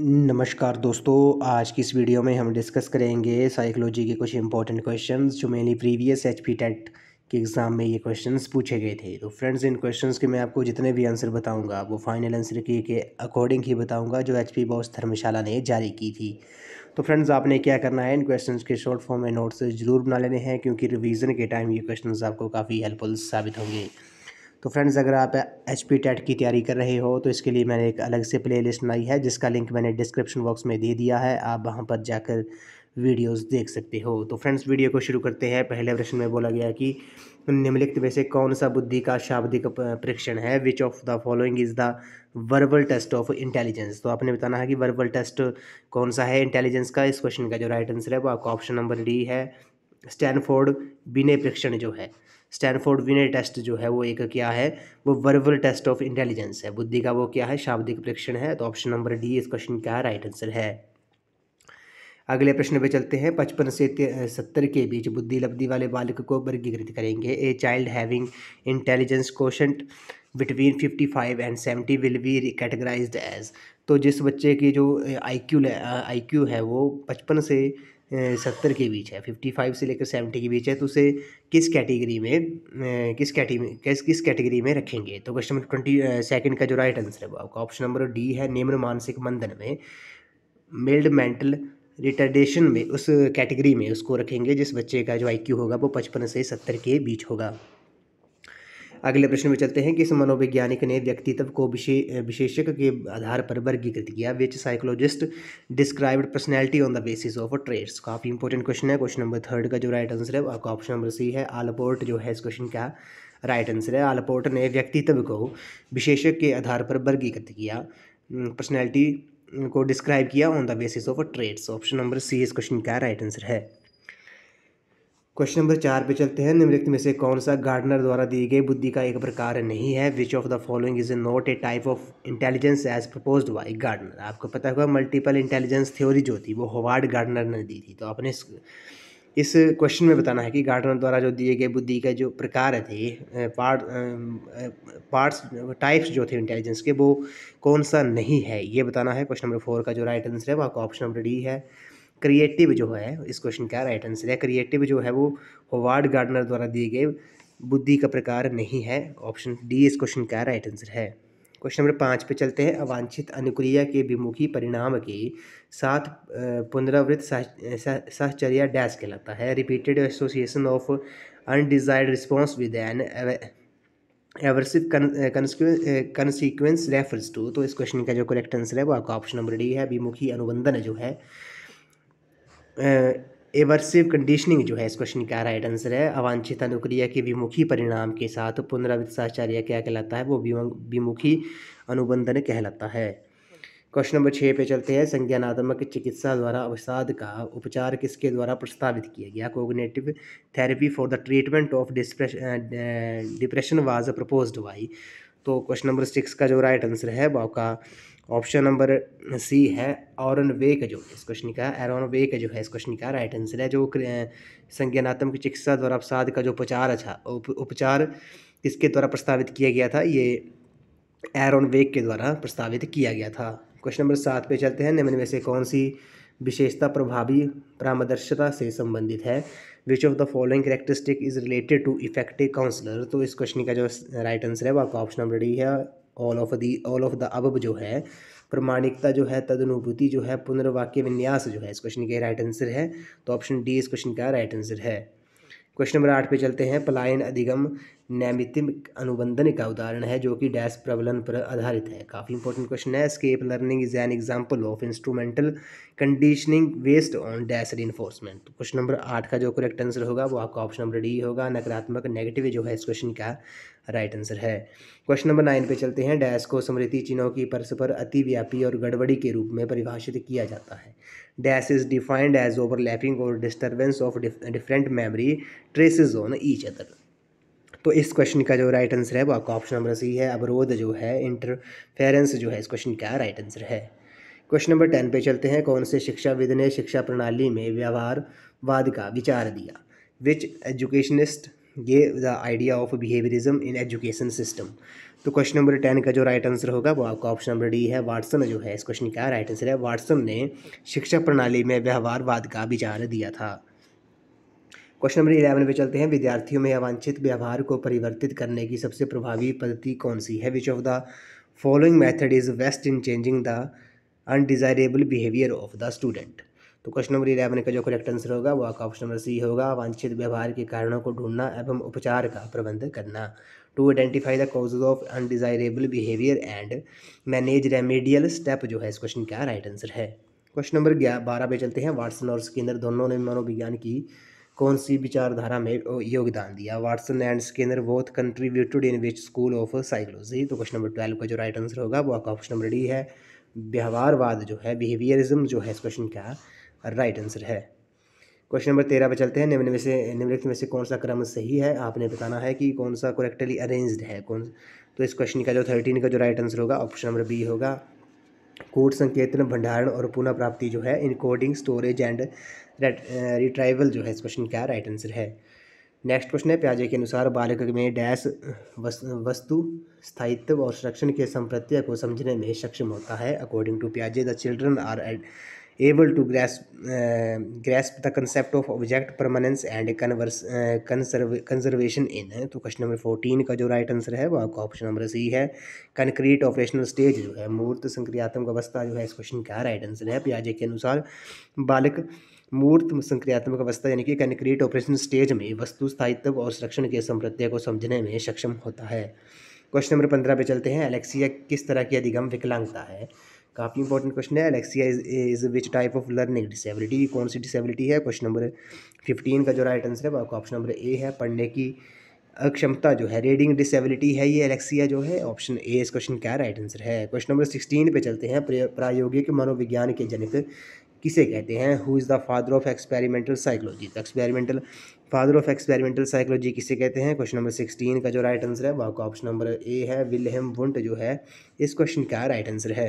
नमस्कार दोस्तों आज की इस वीडियो में हम डिस्कस करेंगे साइकोलॉजी के कुछ इंपॉर्टेंट क्वेश्चंस जो mainly previous H P TET के एग्ज़ाम में ये क्वेश्चंस पूछे गए थे तो फ्रेंड्स इन क्वेश्चंस के मैं आपको जितने भी आंसर बताऊंगा वो फाइनल आंसर की के अकॉर्डिंग ही बताऊंगा जो एच पी बॉस धर्मशाला ने जारी की थी तो फ्रेंड्स आपने क्या करना है इन क्वेश्चन के शॉर्ट फॉर्म में नोट्स ज़रूर बना लेने हैं क्योंकि रिविज़न के टाइम ये क्वेश्चन आपको काफ़ी हेल्पफुल साबित होंगे तो फ्रेंड्स अगर आप एच पी टेट की तैयारी कर रहे हो तो इसके लिए मैंने एक अलग से प्ले लिस्ट बनाई है जिसका लिंक मैंने डिस्क्रिप्शन बॉक्स में दे दिया है आप वहाँ पर जाकर वीडियोस देख सकते हो तो फ्रेंड्स वीडियो को शुरू करते हैं पहले प्रश्न में बोला गया कि निम्नलिखित में से कौन सा बुद्धि का शाब्दिक परीक्षण है which of the following is the verbal test of intelligence तो आपने बताना है कि वर्बल टेस्ट कौन सा है इंटेलिजेंस का इस क्वेश्चन का जो राइट आंसर है वो आपका ऑप्शन नंबर डी है स्टैनफोर्ड बिने परीक्षण जो है स्टैनफोर्ड विनर टेस्ट जो है वो एक क्या है वो वर्बल टेस्ट ऑफ इंटेलिजेंस है बुद्धि का वो क्या है शाब्दिक परीक्षण है तो ऑप्शन नंबर डी इस क्वेश्चन का राइट आंसर है अगले प्रश्न पे चलते हैं पचपन से सत्तर के बीच बुद्धि लब्धि वाले बालक को वर्गीकृत करेंगे a child having intelligence quotient between fifty five and seventy will be categorise as तो जिस बच्चे की जो आई क्यू आई क्यू है वो पचपन से सत्तर के बीच है फिफ्टी फाइव से लेकर सेवेंटी के बीच है तो उसे किस कैटेगरी में किस कैटेगरी किस किस कैटेगरी में रखेंगे तो क्वेश्चन नंबर ट्वेंटी सेकेंड का जो राइट आंसर है वो आपका ऑप्शन नंबर डी है निम्न मानसिक मंदन में मिल्ड मेंटल रिटर्डेशन में उस कैटेगरी में उसको रखेंगे जिस बच्चे का जो आईक्यू होगा वो पचपन से सत्तर के बीच होगा अगले प्रश्न में चलते हैं कि इस मनोवैज्ञानिक ने व्यक्तित्व को विशे विशेषज्ञ के आधार पर वर्गीकृत किया which psychologist described personality on the basis of traits काफ़ी इंपॉर्टेंट क्वेश्चन है क्वेश्चन नंबर थर्ड का जो राइट आंसर है आपका ऑप्शन नंबर सी है आलपोर्ट जो है इस क्वेश्चन का राइट आंसर है आलपोर्ट ने व्यक्तित्व को विशेषज्ञ के आधार पर वर्गीकृत किया पर्सनैलिटी को डिस्क्राइब किया on the basis of traits option number C इस क्वेश्चन का राइट आंसर है क्वेश्चन नंबर चार पे चलते हैं निम्नलिखित में से कौन सा गार्डनर द्वारा दी गई बुद्धि का एक प्रकार नहीं है which of the following is a not a type of intelligence as propose by Gardner आपको पता होगा मल्टीपल इंटेलिजेंस थ्योरी जो थी वो होवार्ड गार्डनर ने दी थी तो आपने इस इस क्वेश्चन में बताना है कि गार्डनर द्वारा जो दिए गए बुद्धि का जो प्रकार थे पार्ट पार्ट्स टाइप्स जो थे इंटेलिजेंस के वो कौन सा नहीं है ये बताना है क्वेश्चन नंबर फोर का जो राइट आंसर है वो आपका ऑप्शन नंबर डी है क्रिएटिव जो है इस क्वेश्चन का राइट आंसर है क्रिएटिव जो है वो होवार्ड गार्डनर द्वारा दिए गए बुद्धि का प्रकार नहीं है ऑप्शन डी इस क्वेश्चन का राइट आंसर है क्वेश्चन नंबर पाँच पे चलते हैं अवांछित अनुक्रिया के विमुखी परिणाम के साथ पुनरावृत्त सहचर्या डैश कहलाता है repeated association of undesired response with an aversive consequence refers to तो इस क्वेश्चन का जो करेक्ट आंसर है वो आपका ऑप्शन नंबर डी है विमुखी अनुबंधन जो है एवर्सिव कंडीशनिंग जो है इस क्वेश्चन का राइट आंसर है अवांछित अनुक्रिया के विमुखी परिणाम के साथ पुनरावृत्साचार्य क्या कहलाता है वो विमुखी अनुबंधन कहलाता है क्वेश्चन नंबर छः पे चलते हैं संज्ञानात्मक चिकित्सा द्वारा अवसाद का उपचार किसके द्वारा प्रस्तावित किया गया cognitive therapy for the treatment of depression was proposed by तो क्वेश्चन नंबर सिक्स का जो राइट आंसर है वो आपका ऑप्शन नंबर सी है औरन वे का जो इस क्वेश्चन का एरोन वे का जो है इस क्वेश्चन का राइट आंसर है जो संज्ञानात्मक चिकित्सा द्वारा अवसाद का जो उपचार अच्छा उप, उपचार किसके द्वारा प्रस्तावित किया गया था ये एरोन वेग के द्वारा प्रस्तावित किया गया था क्वेश्चन नंबर सात पे चलते हैं निम्न में से कौन सी विशेषता प्रभावी परामदर्शता से संबंधित है which of the following characteristic is related to effective counsellor तो इस क्वेश्चन का जो राइट आंसर है वो आपका ऑप्शन नंबर डी है all of the all of the above जो है प्रमाणिकता जो है तदनुभूति जो है पुनर्वाक्य विन्यास जो है इस क्वेश्चन के राइट आंसर है तो ऑप्शन डी इस क्वेश्चन का राइट आंसर है क्वेश्चन नंबर आठ पे चलते हैं पलायन अधिगम नैमित्तिक अनुबंधन का उदाहरण है जो कि डैश प्रबलन पर आधारित है काफ़ी इंपॉर्टेंट क्वेश्चन है escape learning is an example of instrumental conditioning based on dash reinforcement question number आठ का जो करेक्ट आंसर होगा वो आपका ऑप्शन नंबर डी होगा नकारात्मक नेगेटिव जो है इस क्वेश्चन का राइट आंसर है क्वेश्चन नंबर नाइन पे चलते हैं डैश को स्मृति चिन्हों की परस्पर अतिव्यापी और गड़बड़ी के रूप में परिभाषित किया जाता है dash is defined as overlapping और disturbance of different different memory on each other तो इस क्वेश्चन का जो राइट आंसर है वो आपका ऑप्शन नंबर सी है अवरोध जो है इंटरफेरेंस जो है इस क्वेश्चन का राइट आंसर है क्वेश्चन नंबर टेन पे चलते हैं कौन से शिक्षाविद ने शिक्षा प्रणाली में व्यवहारवाद का विचार दिया विच एजुकेशनिस्ट ये the idea of behaviourism in education system तो क्वेश्चन नंबर टेन का जो राइट आंसर होगा वो आपका ऑप्शन नंबर डी है वाटसन जो है इस क्वेश्चन का राइट आंसर है वाटसन ने शिक्षा प्रणाली में व्यवहारवाद का विचार दिया था क्वेश्चन नंबर इलेवन पे चलते हैं विद्यार्थियों में अवांछित व्यवहार को परिवर्तित करने की सबसे प्रभावी पद्धति कौन सी है which of the following method is best in changing the undesirable behaviour of the student तो क्वेश्चन नंबर इलेवन का जो करेक्ट आंसर होगा वो आपका ऑप्शन नंबर सी होगा वांछित व्यवहार के कारणों को ढूंढना एवं उपचार का प्रबंध करना to identify the causes of undesirable behaviour and manage remedial step जो है इस क्वेश्चन का राइट आंसर है क्वेश्चन नंबर ग्यारह बारह पे चलते हैं वाटसन और स्किनर दोनों ने मनोविज्ञान की कौन सी विचारधारा में योगदान दिया Watson and Skinner both contributed in which school of psychology तो क्वेश्चन नंबर ट्वेल्व का जो राइट आंसर होगा वो आपका ऑप्शन नंबर डी है व्यवहारवाद जो है बिहेवियरिज्म जो है इस क्वेश्चन का राइट आंसर है क्वेश्चन नंबर तेरह पे चलते हैं निम्न में से निम्नलिखित में से कौन सा क्रम सही है आपने बताना है कि कौन सा करेक्टली अरेंज्ड है कौन तो इस क्वेश्चन का जो थर्टीन का जो राइट आंसर होगा ऑप्शन नंबर बी होगा कोड संकेतन भंडारण और पुनः प्राप्ति जो है इनकोडिंग स्टोरेज एंड रिट्राइवल जो है इस क्वेश्चन का राइट आंसर है नेक्स्ट क्वेश्चन है प्याजे के अनुसार बालक में डैश वस्तु स्थायित्व और संरक्षण के संप्रत्य को समझने में सक्षम होता है अकॉर्डिंग टू प्याजे the children are able to grasp grasp the concept of object permanence and conservation in तो क्वेश्चन नंबर फोर्टीन का जो राइट आंसर है वो आपका ऑप्शन नंबर सी है कंक्रीट ऑपरेशनल स्टेज जो है मूर्त संक्रियात्मक अवस्था जो है इस क्वेश्चन का राइट आंसर है प्याजे के अनुसार बालक मूर्त संक्रियात्मक अवस्था यानी कि कंक्रीट ऑपरेशन स्टेज में वस्तु स्थायित्व और संरक्षण के संप्रत्यय को समझने में सक्षम होता है क्वेश्चन नंबर पंद्रह पे चलते हैं एलेक्सिया किस तरह की अधिगम विकलांगता है काफ़ी इंपॉर्टेंट क्वेश्चन है alexia is which type of learning disability कौन सी डिसेबिलिटी है क्वेश्चन नंबर फिफ्टीन का जो राइट आंसर है वो आपका ऑप्शन नंबर ए है पढ़ने की अक्षमता जो है रीडिंग डिसेबिलिटी है ये एलेक्सिया जो है ऑप्शन ए इस क्वेश्चन का राइट आंसर है क्वेश्चन नंबर सिक्सटीन पे चलते हैं प्रायोगिक मनोविज्ञान के जनक किसे कहते हैं who is the father of experimental psychology experimental father of experimental psychology किसे कहते हैं क्वेश्चन नंबर सिक्सटीन का जो राइट आंसर है वो आपका ऑप्शन नंबर ए है विलहम वुंट जो है इस क्वेश्चन का राइट आंसर है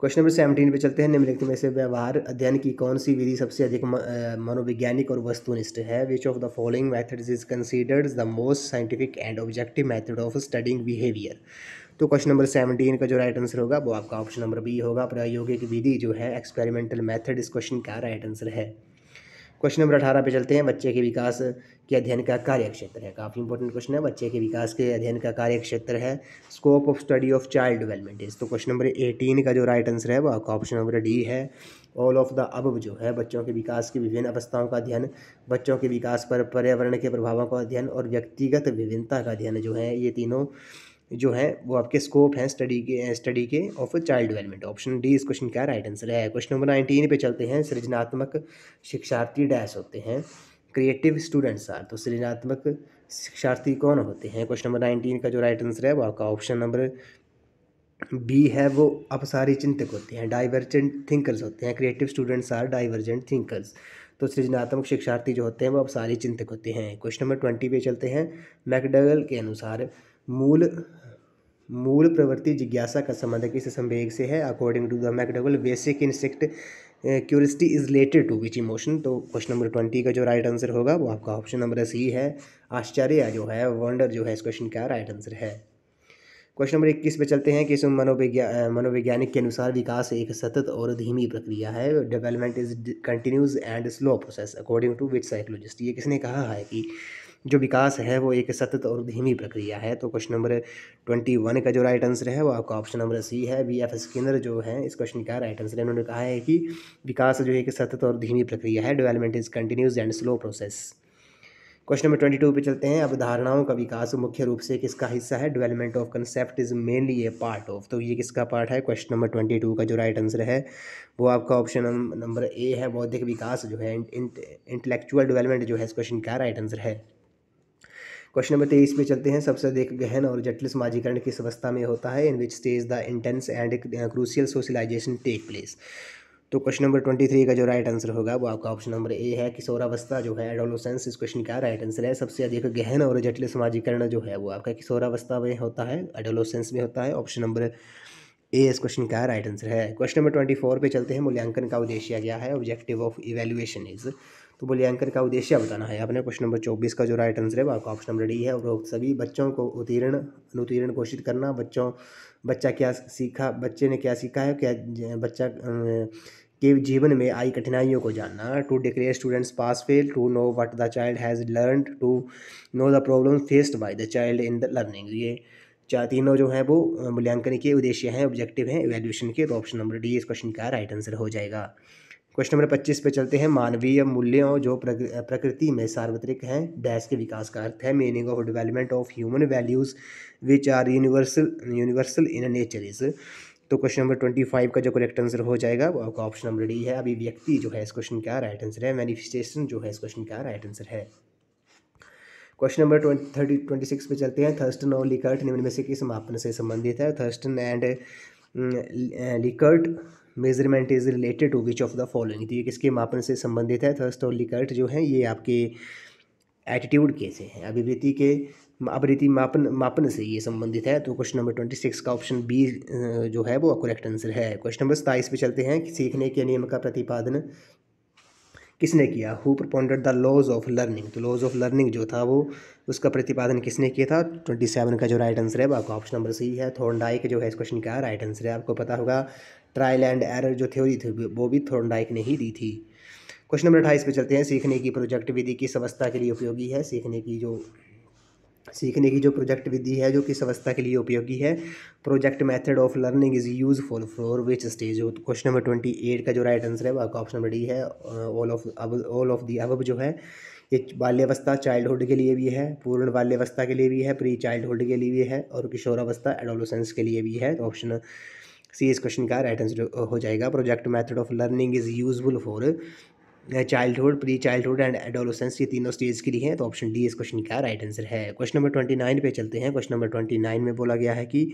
क्वेश्चन नंबर सेवनटीन पे चलते हैं निम्नलिखित में से व्यवहार अध्ययन की कौन सी विधि सबसे अधिक मनोवैज्ञानिक और वस्तुनिष्ठ है which of the following methods is considered the most scientific and objective method of studying behaviour तो क्वेश्चन नंबर सेवनटीन का जो राइट आंसर होगा वो आपका ऑप्शन नंबर बी होगा प्रायोगिक विधि जो है एक्सपेरिमेंटल मैथड इस क्वेश्चन का राइट आंसर है क्वेश्चन नंबर अठारह पे चलते हैं बच्चे के विकास के अध्ययन का कार्य क्षेत्र है काफ़ी इंपॉर्टेंट क्वेश्चन है बच्चे के विकास के अध्ययन का कार्य क्षेत्र है scope of study of child development is तो क्वेश्चन नंबर एटीन का जो राइट आंसर है वो आपका ऑप्शन नंबर डी है ऑल ऑफ द अब जो है बच्चों के विकास की विभिन्न अवस्थाओं का अध्ययन बच्चों के विकास पर पर्यावरण के प्रभावों का अध्ययन और व्यक्तिगत विभिन्नता का अध्ययन जो है ये तीनों जो है वो आपके स्कोप हैं स्टडी के स्टडी के of child development option D इस क्वेश्चन का राइट आंसर है क्वेश्चन नंबर नाइनटीन पे चलते हैं सृजनात्मक शिक्षार्थी डैश होते हैं क्रिएटिव स्टूडेंट्स आर तो सृजनात्मक शिक्षार्थी कौन होते हैं क्वेश्चन नंबर नाइनटीन का जो राइट आंसर है वो आपका ऑप्शन नंबर बी है वो अपसारी चिंतक होते हैं डाइवर्जेंट थिंकर्स होते हैं creative students are divergent thinkers तो सृजनात्मक शिक्षार्थी जो होते हैं वो अपसारी चिंतक होते हैं क्वेश्चन नंबर ट्वेंटी पे चलते हैं मैकडगल के अनुसार मूल मूल प्रवृत्ति जिज्ञासा का संबंध किस संवेग से है according to the McDougall basic instinct curiosity is related to which emotion तो क्वेश्चन नंबर ट्वेंटी का जो राइट right आंसर होगा वो आपका ऑप्शन नंबर सी है आश्चर्य जो है वंडर जो है इस क्वेश्चन का राइट right आंसर है क्वेश्चन नंबर इक्कीस पे चलते हैं कि इसमें मनोविज्ञा uh, मनोवैज्ञानिक के अनुसार विकास एक सतत और धीमी प्रक्रिया है development is continuous and slow process according to which psychologist ये किसने कहा है कि जो विकास है वो एक सतत और धीमी प्रक्रिया है तो क्वेश्चन नंबर ट्वेंटी वन का जो राइट आंसर है वो आपका ऑप्शन नंबर सी है वी एफ स्किनर जो है इस क्वेश्चन का राइट आंसर है उन्होंने कहा है कि विकास जो एक सतत और धीमी प्रक्रिया है development is continuous and slow process question number twenty two पर चलते हैं अब धारणाओं का विकास मुख्य रूप से किसका हिस्सा है development of concept is mainly a part of तो ये किसका पार्ट है क्वेश्चन नंबर ट्वेंटी टू का जो राइट आंसर है वो आपका ऑप्शन नंबर ए है बौद्धिक विकास जो है इंटेलेक्चुअल डेवलपमेंट जो है इस क्वेश्चन का राइट आंसर है क्वेश्चन नंबर तेईस पे चलते हैं सबसे अधिक गहन और जटिल समाजीकरण किस अवस्था में होता है in which stage the intense and crucial socialisation take place तो क्वेश्चन नंबर ट्वेंटी थ्री का जो राइट आंसर होगा वो आपका ऑप्शन नंबर ए है किशोरावस्था जो है एडोलोसेंस इस क्वेश्चन का राइट आंसर है सबसे अधिक गहन और जटिल समाजीकरण जो है वो आपका किशोरावस्था में होता है एडोलोसेंस में होता है ऑप्शन नंबर ए इस क्वेश्चन का राइट आंसर है क्वेश्चन नंबर ट्वेंटी फोर पे चलते हैं मूल्यांकन का उद्देश्य क्या है ऑब्जेक्टिव ऑफ इवेल्युएशन इज़ तो मूल्यांकन का उद्देश्य बताना है आपने क्वेश्चन नंबर चौबीस का जो राइट आंसर है वो आपका ऑप्शन नंबर डी है उपरोक्त सभी बच्चों को उत्तीर्ण अनुत्तीर्ण घोषित करना बच्चों बच्चा क्या सीखा बच्चे ने क्या सीखा है क्या बच्चा अं, के जीवन में आई कठिनाइयों को जानना to declare students pass fail to know what the child has learn to know the problem faced by the child in the learning ये चार तीनों जो हैं वो अं, मूल्यांकन के उद्देश्य हैं ऑब्जेक्टिव हैं इवेल्यूशन के तो ऑप्शन नंबर डी इस क्वेश्चन का राइट आंसर हो जाएगा क्वेश्चन नंबर पच्चीस पे चलते हैं मानवीय मूल्यों जो प्रकृति में सार्वत्रिक हैं डैश के विकास का अर्थ है meaning of development of human values which are universal universal in nature is तो क्वेश्चन नंबर ट्वेंटी फाइव का जो करेक्ट आंसर हो जाएगा वो आपका ऑप्शन नंबर डी है अभी व्यक्ति जो है इस क्वेश्चन का राइट आंसर है मैनिफेस्टेशन जो है इस क्वेश्चन का राइट आंसर है question number twenty thirty twenty six पे चलते हैं थर्स्टन और लिकर्ट निम्न में से किस मापन से संबंधित है Thurstone and Likert measurement is related to which of the following तो ये किसके मापन से संबंधित है थर्स्ट और लिकर्ट जो है ये आपके एटीट्यूड कैसे हैं अभिवृत्ति के अभिवृत्ति मापन मापन से ये संबंधित है तो क्वेश्चन नंबर ट्वेंटी सिक्स का ऑप्शन बी जो है वो करेक्ट आंसर है क्वेश्चन नंबर सत्ताईस पे चलते हैं कि सीखने के नियम का प्रतिपादन किसने किया who propounded the laws of learning तो लॉज ऑफ लर्निंग जो था वो उसका प्रतिपादन किसने किया था ट्वेंटी सेवन का जो राइट आंसर है वो आपका ऑप्शन नंबर सी है थोर्नडाइक जो है इस क्वेश्चन का राइट आंसर है आपको पता होगा ट्रायल एंड एरर जो थ्योरी थी वो भी थोर्नडाइक ने ही दी थी क्वेश्चन नंबर अट्ठाईस पे चलते हैं सीखने की प्रोजेक्ट विधि किस अवस्था के लिए उपयोगी है सीखने की जो सीखने की जो प्रोजेक्ट विधि है जो किस अवस्था के लिए उपयोगी है project method of learning is useful for which stage question number twenty eight का जो राइट आंसर है वो आपका ऑप्शन नंबर डी है ऑल uh, ऑफ अब ऑल ऑफ दी अब जो है ये चाइल्ड चाइल्डहुड के लिए भी है पूर्ण बाल्यावस्था के लिए भी है प्री चाइल्डहुड के लिए भी है और किशोरावस्था एडोलोसेंस के लिए भी है ऑप्शन तो सी इस क्वेश्चन का राइट आंसर हो जाएगा project method of learning is useful for childhood pre childhood and adolescence ये तीनों स्टेज के लिए हैं तो ऑप्शन डी इस क्वेश्चन का राइट आंसर है क्वेश्चन नंबर ट्वेंटी नाइन पे चलते हैं क्वेश्चन नंबर ट्वेंटी नाइन में बोला गया है कि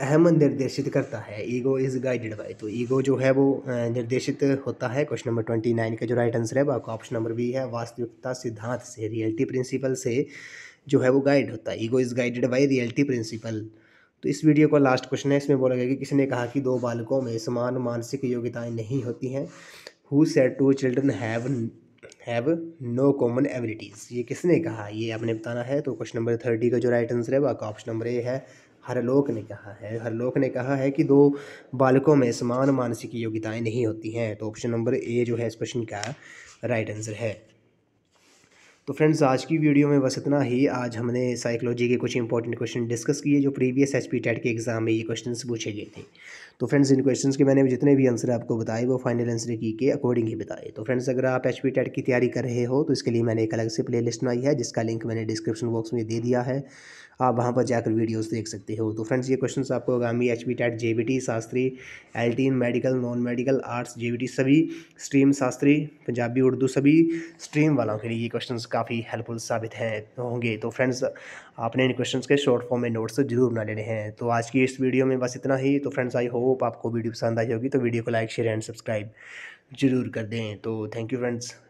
अहम निर्देशित करता है ईगो इज़ गाइडेड बाय तो ईगो जो है वो निर्देशित होता है क्वेश्चन नंबर ट्वेंटी नाइन का जो राइट आंसर है वो आपका ऑप्शन नंबर बी है वास्तविकता सिद्धांत से रियलिटी प्रिंसिपल से जो है वो गाइड होता है ego is guided by reality principle तो इस वीडियो का लास्ट क्वेश्चन है इसमें बोला गया कि किसने कहा कि दो बालकों में समान मानसिक योग्यताएं नहीं होती हैं who set to children have have no common abilities ये किसने कहा ये आपने बताना है तो क्वेश्चन नंबर थर्टी का जो राइट आंसर है वह आपका ऑप्शन नंबर ए है हरलोक ने कहा है हरलोक ने कहा है कि दो बालकों में समान मानसिक योग्यताएं नहीं होती हैं तो ऑप्शन नंबर ए जो है इस क्वेश्चन का राइट आंसर है तो फ्रेंड्स आज की वीडियो में बस इतना ही आज हमने साइकोलॉजी के कुछ इंपॉर्टेंट क्वेश्चन डिस्कस किए जो प्रीवियस एच पी टेट के एग्ज़ाम में ये क्वेश्चन पूछे गए थे तो फ्रेंड्स इन क्वेश्चन के मैंने जितने भी आंसर आपको बताए वो फाइनल आंसर की के अकॉर्डिंग ही बताए तो फ्रेंड्स अगर आप एच पी टेट की तैयारी कर रहे हो तो इसके लिए मैंने एक अलग से प्ले बनाई है जिसका लिंक मैंने डिस्क्रिप्शन बॉक्स में दे दिया है तो आप वहाँ पर जाकर वीडियोस देख सकते हो तो फ्रेंड्स ये क्वेश्चंस आपको आगामी H B TET J Shastri L medical non medical arts J सभी स्ट्रीम शास्त्री पंजाबी उर्दू सभी स्ट्रीम वालों के लिए ये क्वेश्चन काफ़ी हेल्पफुल साबित हैं होंगे तो फ्रेंड्स आपने इन क्वेश्चन के शॉर्ट फॉर्म में नोट्स तो जरूर बना लेने हैं तो आज की इस वीडियो में बस इतना ही तो फ्रेंड्स आई होप आपको वीडियो पसंद आई होगी तो वीडियो को लाइक शेयर एंड सब्सक्राइब जरूर कर दें तो थैंक यू फ्रेंड्स